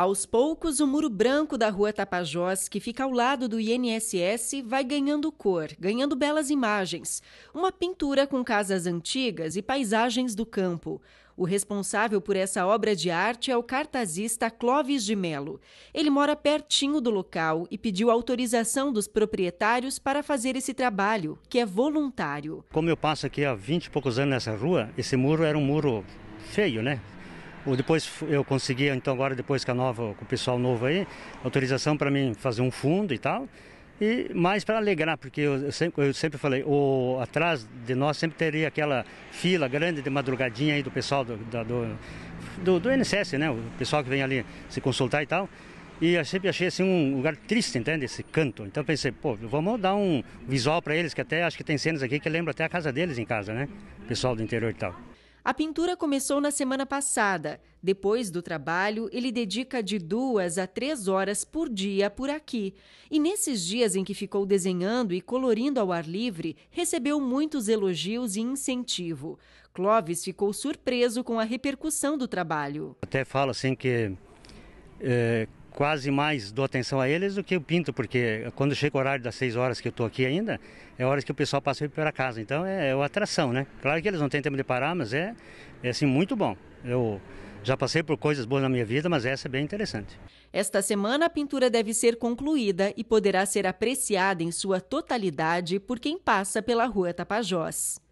Aos poucos, o muro branco da Rua Tapajós, que fica ao lado do INSS, vai ganhando cor, ganhando belas imagens. Uma pintura com casas antigas e paisagens do campo. O responsável por essa obra de arte é o cartazista Clóvis de Melo. Ele mora pertinho do local e pediu autorização dos proprietários para fazer esse trabalho, que é voluntário. Como eu passo aqui há 20 e poucos anos nessa rua, esse muro era um muro feio, né? Depois eu consegui, então agora depois que a nova, com o pessoal novo aí, autorização para mim fazer um fundo e tal. E mais para alegrar, porque eu, eu, sempre, eu sempre falei, o, atrás de nós sempre teria aquela fila grande de madrugadinha aí do pessoal do, da, do, do, do INSS, né? O pessoal que vem ali se consultar e tal. E eu sempre achei assim um lugar triste, entende? Esse canto. Então pensei, pô, vamos dar um visual para eles, que até acho que tem cenas aqui que lembra até a casa deles em casa, né? Pessoal do interior e tal. A pintura começou na semana passada. Depois do trabalho, ele dedica de duas a três horas por dia por aqui. E nesses dias em que ficou desenhando e colorindo ao ar livre, recebeu muitos elogios e incentivo. Clóvis ficou surpreso com a repercussão do trabalho. Até falo assim que é, quase mais dou atenção a eles do que o pinto, porque quando chega o horário das 6 horas que eu estou aqui ainda, é horas que o pessoal passa para casa. Então é, é uma atração, né? Claro que eles não têm tempo de parar, mas é, é assim, muito bom. Eu já passei por coisas boas na minha vida, mas essa é bem interessante. Esta semana, a pintura deve ser concluída e poderá ser apreciada em sua totalidade por quem passa pela Rua Tapajós.